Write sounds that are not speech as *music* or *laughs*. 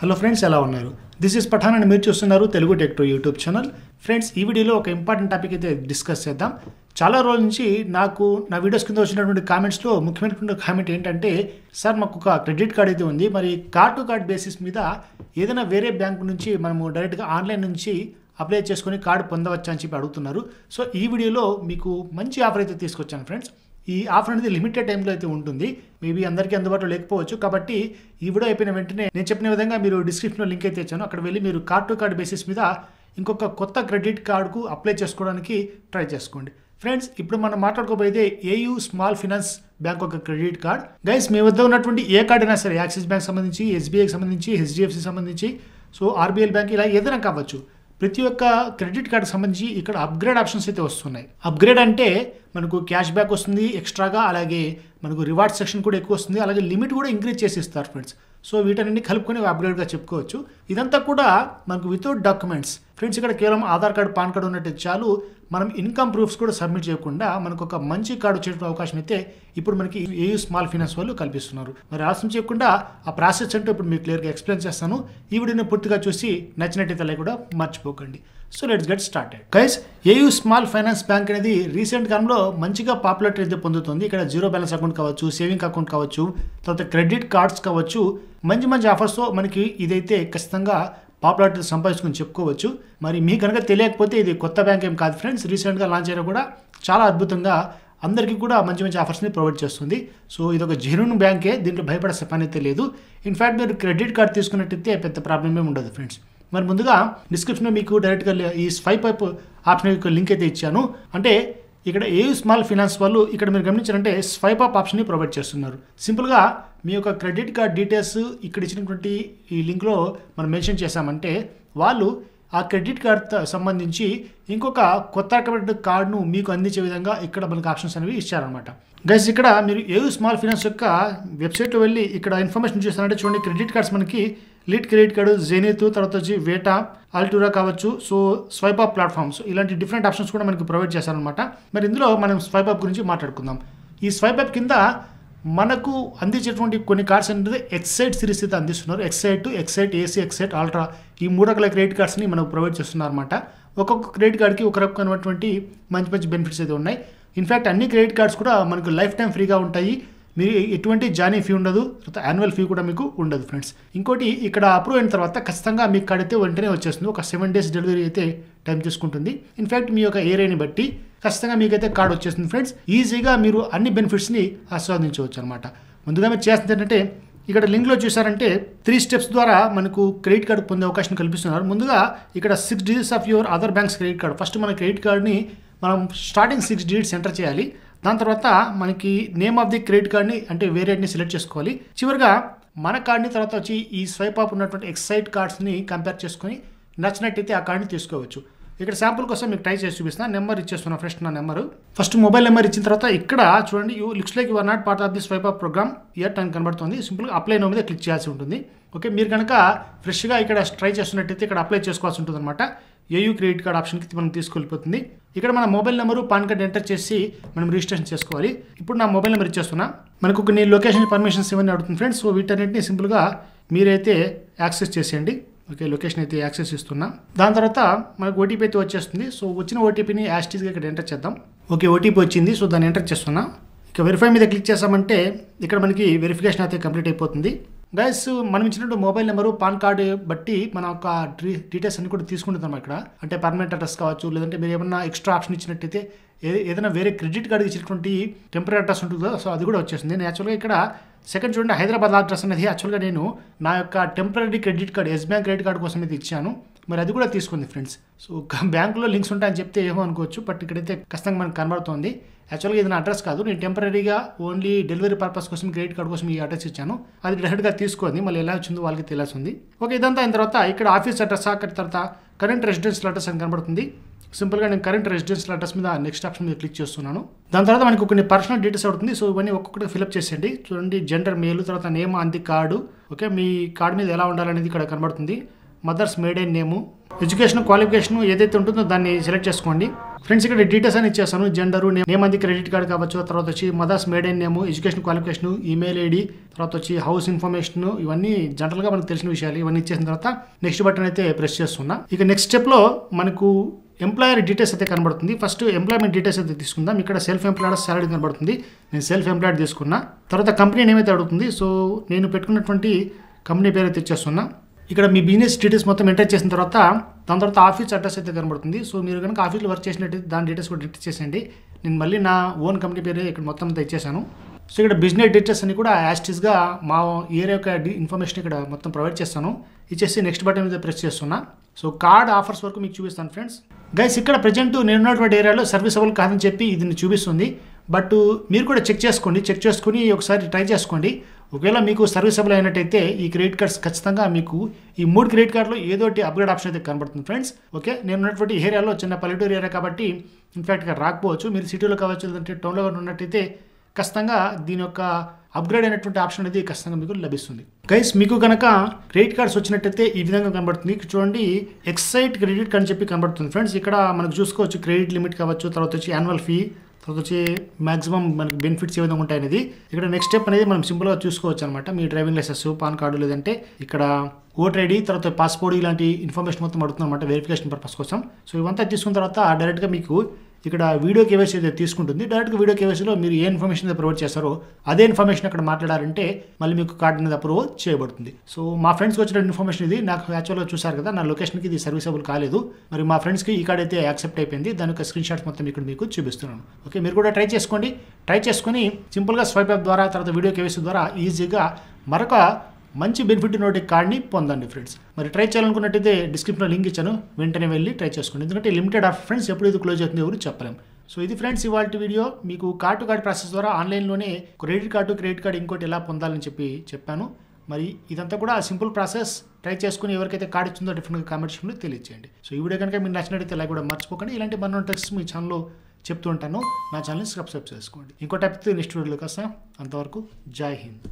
hello friends ఎలా ఉన్నారు this is Pathan అని మీరు చూస్తున్నారు Telugu tech YouTube channel friends ఈ వీడియోలో ఒక ఇంపార్టెంట్ టాపిక్ అయితే డిస్కస్ చేద్దాం చాలా రోజుల నుంచి నాకు నా వీడియోస్ కింద వచ్చినటువంటి కామెంట్స్లో ముఖ్యమైనటువంటి కామెంట్ ఏంటంటే సార్ మాకు ఒక క్రెడిట్ కార్డ్ అయితే ఉంది మరి కార్డ్ టు కార్డ్ బేసిస్ మీద ఏదైనా వేరే బ్యాంక్ నుంచి మనము డైరెక్ట్గా ఆన్లైన్ నుంచి అప్లై చేసుకొని కార్డు పొందవచ్చా అని చెప్పి అడుగుతున్నారు సో ఈ వీడియోలో మీకు మంచి ఆఫర్ అయితే తీసుకొచ్చాను ఫ్రెండ్స్ ఈ ఆఫర్ అనేది లిమిటెడ్ టైంలో అయితే ఉంటుంది మేబీ అందరికీ అందుబాటులో లేకపోవచ్చు కాబట్టి ఈ వీడియో అయిపోయిన వెంటనే నేను చెప్పిన విధంగా మీరు డిస్క్రిప్షన్లో లింక్ అయితే ఇచ్చాను అక్కడ వెళ్ళి మీరు కార్డ్ టు కార్డ్ బేసిస్ మీద ఇంకొక కొత్త క్రెడిట్ కార్డుకు అప్లై చేసుకోవడానికి ట్రై చేసుకోండి ఫ్రెండ్స్ ఇప్పుడు మనం మాట్లాడుకోబోయేది ఏయూ స్మాల్ ఫినాన్స్ బ్యాంక్ ఒక క్రెడిట్ కార్డ్ గైస్ మీ వద్ద ఉన్నటువంటి ఏ కార్డ్ అయినా సరే యాక్సిస్ బ్యాంక్ సంబంధించి ఎస్బీఐకి సంబంధించి హెచ్డిఎఫ్సి సంబంధించి సో ఆర్బీఐ బ్యాంక్ ఇలా ఏదైనా కావచ్చు ప్రతి ఒక్క క్రెడిట్ కార్డ్ సంబంధించి ఇక్కడ అప్గ్రేడ్ ఆప్షన్స్ అయితే వస్తున్నాయి అప్గ్రేడ్ అంటే మనకు క్యాష్ బ్యాక్ వస్తుంది ఎక్స్ట్రాగా అలాగే మనకు రివార్డ్ సెక్షన్ కూడా ఎక్కువ వస్తుంది అలాగే లిమిట్ కూడా ఇంక్రీజ్ చేసి ఇస్తారు ఫ్రెండ్స్ సో వీటన్ని కలుపుకొని అప్గ్రేడ్గా చెప్పుకోవచ్చు ఇదంతా కూడా మనకు వితౌట్ డాక్యుమెంట్స్ ఫ్రెండ్స్ ఇక్కడ కేవలం ఆధార్ కార్డు పాన్ కార్డు ఉన్నట్టు చాలు మనం ఇన్కమ్ ప్రూఫ్స్ కూడా సబ్మిట్ చేయకుండా మనకు ఒక మంచి కార్డు వచ్చే అవకాశం అయితే ఇప్పుడు మనకి ఏ స్మాల్ ఫైనాన్స్ వాళ్ళు కల్పిస్తున్నారు మరి ఆలస్యం చేయకుండా ఆ ప్రాసెస్ అంటే ఇప్పుడు మీకు క్లియర్గా ఎక్స్ప్లెయిన్ చేస్తాను ఈ వీడియోని పూర్తిగా చూసి నచ్చినట్టయితే కూడా మర్చిపోకండి so let's get started guys AU small finance bank అనేది రీసెంట్ కాలంలో మంచిగా పాపులారిటీ అయితే పొందుతుంది ఇక్కడ జీరో బ్యాలెన్స్ అకౌంట్ కావచ్చు సేవింగ్ అకౌంట్ కావచ్చు తర్వాత క్రెడిట్ కార్డ్స్ కావచ్చు మంచి మంచి ఆఫర్స్తో మనకి ఇదైతే ఖచ్చితంగా పాపులారిటీ సంపాదించుకుని చెప్పుకోవచ్చు మరి మీకు కనుక తెలియకపోతే ఇది కొత్త బ్యాంక్ ఏం కాదు ఫ్రెండ్స్ రీసెంట్గా లాంచ్ అయినా కూడా చాలా అద్భుతంగా అందరికీ కూడా మంచి మంచి ఆఫర్స్ని ప్రొవైడ్ చేస్తుంది సో ఇది ఒక జెన్యున్ బ్యాంకే దీంట్లో భయపడే పని తెలియదు లేదు ఇన్ఫ్యాక్ట్ మీరు క్రెడిట్ కార్డ్ తీసుకున్నట్టయితే పెద్ద ప్రాబ్లమే ఉండదు ఫ్రెండ్స్ మరి ముందుగా డిస్క్రిప్షన్లో మీకు డైరెక్ట్గా ఈ స్వైప్ ఆప్షన్ యొక్క లింక్ అయితే ఇచ్చాను అంటే ఇక్కడ ఏ స్మాల్ ఫినాన్స్ వాళ్ళు ఇక్కడ మీరు గమనించారంటే స్వైప్ అప్ ఆప్షన్ని ప్రొవైడ్ చేస్తున్నారు సింపుల్గా మీ యొక్క క్రెడిట్ కార్డ్ డీటెయిల్స్ ఇక్కడ ఇచ్చినటువంటి ఈ లింక్లో మనం మెన్షన్ చేశామంటే వాళ్ళు ఆ క్రెడిట్ కార్డ్ సంబంధించి ఇంకొక కొత్త రకమైన కార్డును మీకు అందించే విధంగా ఇక్కడ మనకు ఆప్షన్స్ అనేవి ఇచ్చారనమాట గైస్ ఇక్కడ మీరు ఏ స్మాల్ ఫినాన్స్ యొక్క వెబ్సైట్లో వెళ్ళి ఇక్కడ ఇన్ఫర్మేషన్ చూస్తారంటే చూడండి క్రెడిట్ కార్డ్స్ మనకి లిట్ క్రెడిట్ కార్డు జెనిత్ తర్వాత వచ్చి వేటా అల్టూరా కావచ్చు సో స్వైప్ అప్ ప్లాట్ఫామ్స్ ఇలాంటి డిఫరెంట్ ఆప్షన్స్ కూడా మనకి ప్రొవైడ్ చేశారనమాట మరి ఇందులో మనం స్వైప్ అప్ గురించి మాట్లాడుకుందాం ఈ స్వైప్ అప్ కింద మనకు అందించేటువంటి కొన్ని కార్డ్స్ అనేది ఎక్సైట్ సిరీస్ అయితే అందిస్తున్నారు Excite Excite AC Excite Ultra ఈ మూడు రకాల క్రెడిట్ కార్డ్స్ని మనకు ప్రొవైడ్ చేస్తున్నారు అనమాట ఒక్కొక్క క్రెడిట్ కార్డ్కి ఒక రకమైనటువంటి మంచి మంచి బెనిఫిట్స్ అయితే ఉన్నాయి ఇన్ఫ్యాక్ట్ అన్ని క్రెడిట్ కార్డ్స్ కూడా మనకు లైఫ్ టైం ఫ్రీగా ఉంటాయి మీరు ఎటువంటి జానీ ఫీ ఉండదు తర్వాత యాన్యువల్ ఫీ కూడా మీకు ఉండదు ఫ్రెండ్స్ ఇంకోటి ఇక్కడ అప్రూవ్ అయిన తర్వాత ఖచ్చితంగా మీకు కడితే వెంటనే వచ్చేస్తుంది ఒక సెవెన్ డేస్ డెలివరీ అయితే టైం తీసుకుంటుంది ఇన్ఫ్యాక్ట్ మీ యొక్క ఏరియాని బట్టి ఖచ్చితంగా మీకైతే కార్డు వచ్చేస్తుంది ఫ్రెండ్స్ ఈజీగా మీరు అన్ని బెనిఫిట్స్ని ఆస్వాదించవచ్చు అనమాట ముందుగా మీరు చేస్తుంది ఏంటంటే ఇక్కడ లింక్లో చూసారంటే త్రీ స్టెప్స్ ద్వారా మనకు క్రెడిట్ కార్డు పొందే అవకాశం కల్పిస్తున్నారు ముందుగా ఇక్కడ six digits of your other banks credit card first మన క్రెడిట్ కార్డ్ని మనం స్టార్టింగ్ సిక్స్ డిజిట్స్ ఎంటర్ చేయాలి దాని తర్వాత మనకి నేమ్ ఆఫ్ ది క్రెడిట్ కార్డ్ని అంటే వేరియడ్ని సెలెక్ట్ చేసుకోవాలి చివరిగా మన కార్డ్ని తర్వాత వచ్చి ఈ స్వైప్ ఆప్ ఉన్నటువంటి ఎక్సైట్ కార్డ్స్ని కంపేర్ చేసుకొని నచ్చినట్టయితే ఆ కార్డ్ని తీసుకోవచ్చు ఇక్కడ శాంపుల్ కోసం మీకు ట్రై చేసి చూపిస్తాను నెంబర్ ఇచ్చేస్తున్నాను ఫ్రెష్ నా నెంబరు ఫస్ట్ మొబైల్ నెంబర్ ఇచ్చిన తర్వాత ఇక్కడ చూడండి you looks like your not part of the swipe up program year time కనబడుతుంది సింపుల్గా అప్లై నో మీద క్లిక్ చేయాల్సి ఉంటుంది ఓకే మీరు కనుక ఫ్రెష్గా ఇక్కడ ట్రై చేస్తున్నట్టయితే ఇక్కడ అప్లై చేసుకోవాల్సి ఉంటుంది ఏయూ క్రెడిట్ కార్డ్ ఆప్షన్కి మనం తీసుకెళ్ళిపోతుంది ఇక్కడ మన mobile number PAN card enter చేసి మనం రిజిస్ట్రేషన్ చేసుకోవాలి ఇప్పుడు నా మొబైల్ నెంబర్ ఇచ్చేస్తున్నా మనకు కొన్ని లొకేషన్ పర్మిషన్స్ ఇవన్నీ అడుగుతుంది ఫ్రెండ్స్ సో వీటన్నిటిని సింపుల్గా మీరైతే యాక్సెస్ చేసేయండి ఓకే లొకేషన్ అయితే యాక్సెస్ ఇస్తున్నా దాని తర్వాత మనకు ఓటీపీ అయితే వచ్చేస్తుంది సో వచ్చిన ఓటీపీని యాస్టీస్గా ఇక్కడ ఎంటర్ చేద్దాం ఓకే ఓటీపీ వచ్చింది సో దాన్ని ఎంటర్ చేస్తున్నా ఇక వెరిఫై మీద క్లిక్ చేసామంటే ఇక్కడ మనకి వెరిఫికేషన్ అయితే కంప్లీట్ అయిపోతుంది గైస్ మనం ఇచ్చినట్టు మొబైల్ నెంబరు పాన్ కార్డు బట్టి మన యొక్క డీటెయిల్స్ అన్ని కూడా తీసుకుంటున్నాం ఇక్కడ అంటే పర్మనెంట్ అడ్రస్ కావచ్చు లేదంటే మీరు ఏమన్నా ఎక్స్ట్రా ఆప్షన్ ఇచ్చినట్టయితే ఏదైనా వేరే క్రెడిట్ కార్డు ఇచ్చినటువంటి టెంపరీ అడ్రస్ ఉంటుందో సో అది కూడా వచ్చేసింది నేను యాక్చువల్గా ఇక్కడ సెకండ్ చూడండి హైదరాబాద్ అడ్రస్ అనేది యాక్చువల్గా నేను నా యొక్క temporary credit card Yes bank credit card కోసం అయితే ఇచ్చాను మరి అది కూడా తీసుకుంది ఫ్రెండ్స్ సో *laughs* బ్యాంకులో లింక్స్ ఉంటాయని చెప్తే ఏమో అనుకోవచ్చు బట్ ఇక్కడైతే ఖచ్చితంగా మనకు కనబడుతోంది యాక్చువల్గా ఇది నా అడ్రస్ కాదు నేను టెంపరీగా ఓన్లీ డెలివరీ పర్పస్ కోసం క్రెడిట్ కార్డ్ కోసం ఈ అడ్రస్ ఇచ్చాను అది డైరెక్ట్గా తీసుకోండి మళ్ళీ ఎలా వచ్చిందో వాళ్ళకి ఉంది ఓకే ఇదంతా అయిన తర్వాత ఇక్కడ ఆఫీస్ అడ్రస్ అక్కడ తర్వాత కరెంట్ రెసిడెన్షియల్ అడ్రస్ అని కనబడుతుంది సింపుల్గా నేను కరెంట్ రెసిడెన్షియల్ అడ్రస్ మీద నెక్స్ట్ ఆప్షన్ మీద క్లిక్ చేస్తున్నాను దాని తర్వాత మనకు కొన్ని పర్సనల్ డీటెయిల్స్ అవుతుంది సో ఇవన్నీ ఒక్కొక్కటి ఫిలప్ చేసేయండి చూడండి జెండర్ మేలు తర్వాత నేమ్ అంది కార్డు ఓకే మీ కార్డు మీద ఎలా ఉండాలనేది ఇక్కడ కనబడుతుంది mother's maiden name education qualification ఏదైతే ఉంటుందో దాన్ని సెలెక్ట్ చేసుకోండి ఫ్రెండ్స్ ఇక్కడ డీటెయిల్స్ అని ఇచ్చేసాను జెండర్ నేమ్ అది క్రెడిట్ కార్డ్ కావచ్చు తర్వాత వచ్చి mother's maiden name education qualification email ID తర్వాత వచ్చి హౌస్ ఇన్ఫర్మేషన్ ఇవన్నీ జనరల్గా మనకు తెలిసిన విషయాలు ఇవన్నీ ఇచ్చేసిన తర్వాత నెక్స్ట్ బటన్ అయితే ప్రెస్ చేస్తున్నా ఇక నెక్స్ట్ స్టెప్లో మనకు ఎంప్లాయర్ డీటెయిల్స్ అయితే కనబడుతుంది ఫస్ట్ ఎంప్లాయ్మెంట్ డీటెయిల్స్ అయితే తీసుకుందాం ఇక్కడ సెల్ఫ్ ఎంప్లాయర్ సాలరీ కనబడుతుంది నేను సెల్ఫ్ ఎంప్లాయిడ్ తీసుకున్నా తర్వాత కంపెనీ నేమైతే అడుగుతుంది సో నేను పెట్టుకున్నటువంటి కంపెనీ పేరు అయితే ఇచ్చేస్తున్నా ఇక్కడ మీ బిజినెస్ డీటెయిల్స్ మొత్తం ఎంటర్ చేసిన తర్వాత దాని తర్వాత ఆఫీస్ అడ్రస్ అయితే కనబడుతుంది సో మీరు కనుక ఆఫీస్లో వర్క్ చేసినట్టు దాని డీటెయిల్స్ కూడా డిటెక్ చేసేయండి నేను మళ్ళీ నా ఓన్ కంపెనీ పేరు ఇక్కడ మొత్తం అంతా ఇచ్చేసాను సో ఇక్కడ బిజినెస్ డీటెయిల్స్ అన్ని కూడా యాస్టిస్గా మా ఏరియా యొక్క ఇన్ఫర్మేషన్ ఇక్కడ మొత్తం ప్రొవైడ్ చేస్తాను ఇచ్చేసి నెక్స్ట్ బటన్ మీద ప్రెస్ చేస్తున్నా సో కార్డ్ ఆఫర్స్ వరకు మీకు చూపిస్తాను ఫ్రెండ్స్ గైస్ ఇక్కడ ప్రజెంట్ నేను ఉన్నటువంటి ఏరియాలో సర్వీస్ అవల్ కాదని చెప్పి ఇది చూపిస్తుంది బట్ మీరు కూడా చెక్ చేసుకోండి చెక్ చేసుకుని ఒకసారి ట్రై చేసుకోండి ఒకవేళ మీకు సర్వీస్ అబుల్ అయినట్టయితే ఈ క్రెడిట్ కార్డ్స్ ఖచ్చితంగా మీకు ఈ మూడు క్రెడిట్ కార్డులో ఏదో అప్గ్రేడ్ ఆప్షన్ అయితే కనబడుతుంది ఫ్రెండ్స్ ఓకే నేను ఉన్నటువంటి ఏరియాలో చిన్న పల్లెటూరు ఏరియా కాబట్టి ఇన్ఫ్యాక్ట్ ఇక్కడ రాకపోవచ్చు మీరు సిటీలో కావచ్చు లేదంటే టౌన్లో ఉన్నట్టయితే ఖచ్చితంగా దీని యొక్క అప్గ్రేడ్ అయినటువంటి ఆప్షన్ అనేది ఖచ్చితంగా మీకు లభిస్తుంది గైస్ మీకు కనుక క్రెడిట్ కార్డ్స్ వచ్చినట్టయితే ఈ విధంగా కనబడుతుంది చూడండి ఎక్సైట్ క్రెడిట్ కార్డ్ అని చెప్పి కనబడుతుంది ఫ్రెండ్స్ ఇక్కడ మనకు చూసుకోవచ్చు క్రెడిట్ లిమిట్ కావచ్చు తర్వాత వచ్చి యాన్యువల్ ఫీ తర్వాత వచ్చి మాక్సిమం మనకి బెనిఫిట్స్ ఏ విధంగా ఉంటాయి అనేది ఇక్కడ నెక్స్ట్ స్టెప్ అనేది మనం సింపుల్గా చూసుకోవచ్చు అనమాట మీ డ్రైవింగ్ లైసెన్స్ పాన్ కార్డు లేదంటే ఇక్కడ ఓటర్ ఐడి తర్వాత పాస్పోర్ట్ ఇలాంటి ఇన్ఫర్మేషన్ మొత్తం అడుగుతుంది అనమాట వెరిఫికేషన్ పర్పస్ కోసం సో ఇవంతా తీసుకున్న తర్వాత డైరెక్ట్గా మీకు ఇక్కడ వీడియో కేవైసీ అయితే తీసుకుంటుంది డైరెక్ట్గా వీడియో కేవైసీలో మీరు ఏ ఇన్ఫర్మేషన్ అయితే ప్రొవైడ్ చేస్తారో అదే ఇన్ఫర్మేషన్ అక్కడ మాట్లాడారంటే మళ్ళీ మీకు కార్డు అనేది అప్రూవ్ చేయబడుతుంది సో మా ఫ్రెండ్స్కి వచ్చిన ఇన్ఫర్మేషన్ ఇది నాకు యాక్చువల్గా చూసారు కదా నా లొకేషన్కి ఇది సర్వీసబుల్ కాలేదు మరి మా ఫ్రెండ్స్కి ఈ కార్డ్ అయితే యాక్సెప్ట్ అయిపోయింది దాని యొక్క స్క్రీన్ షాట్స్ మొత్తం ఇక్కడ మీకు చూపిస్తున్నాను ఓకే మీరు కూడా ట్రై చేసుకోండి ట్రై చేసుకుని సింపుల్గా స్వైప్ యాప్ ద్వారా తర్వాత వీడియో కేవైసీ ద్వారా ఈజీగా మరొక మంచి బెనిఫిట్ ఉన్నటువంటి కార్డ్ని పొందండి ఫ్రెండ్స్ మరి ట్రై చేయాలనుకున్నట్టయితే డిస్క్రిప్షన్లో లింక్ ఇచ్చాను వెంటనే వెళ్ళి ట్రై చేసుకోండి ఎందుకంటే లిమిటెడ్ ఆఫ్ ఫ్రెండ్స్ ఎప్పుడు ఇది క్లోజ్ అవుతుంది ఎవరు చెప్పలేము సో ఇది ఫ్రెండ్స్ ఇవాళ వీడియో మీకు కార్డు కార్డు ప్రాసెస్ ద్వారా ఆన్లైన్లోనే క్రెడిట్ కార్డు క్రెడిట్ కార్డు ఇంకోటి ఎలా పొందాలని చెప్పి చెప్పాను మరి ఇదంతా కూడా సింపుల్ ప్రాసెస్ ట్రై చేసుకుని ఎవరికైతే కార్డు ఇచ్చిందో డిఫరెంట్గా కామెంట్ సెక్షన్లో తెలియజేయండి సో ఈ వీడియో కనుక మీరు నచ్చినట్లయితే ఇలా కూడా మర్చిపోకండి ఇలాంటి మన టెక్స్ట్ మీ ఛానల్లో చెప్తూ ఉంటాను నా ఛానల్ని సబ్స్క్రైబ్ చేసుకోండి ఇంకో టైప్తో నెక్స్ట్ వీడియోలోకి వస్తాం అంతవరకు జై హింద్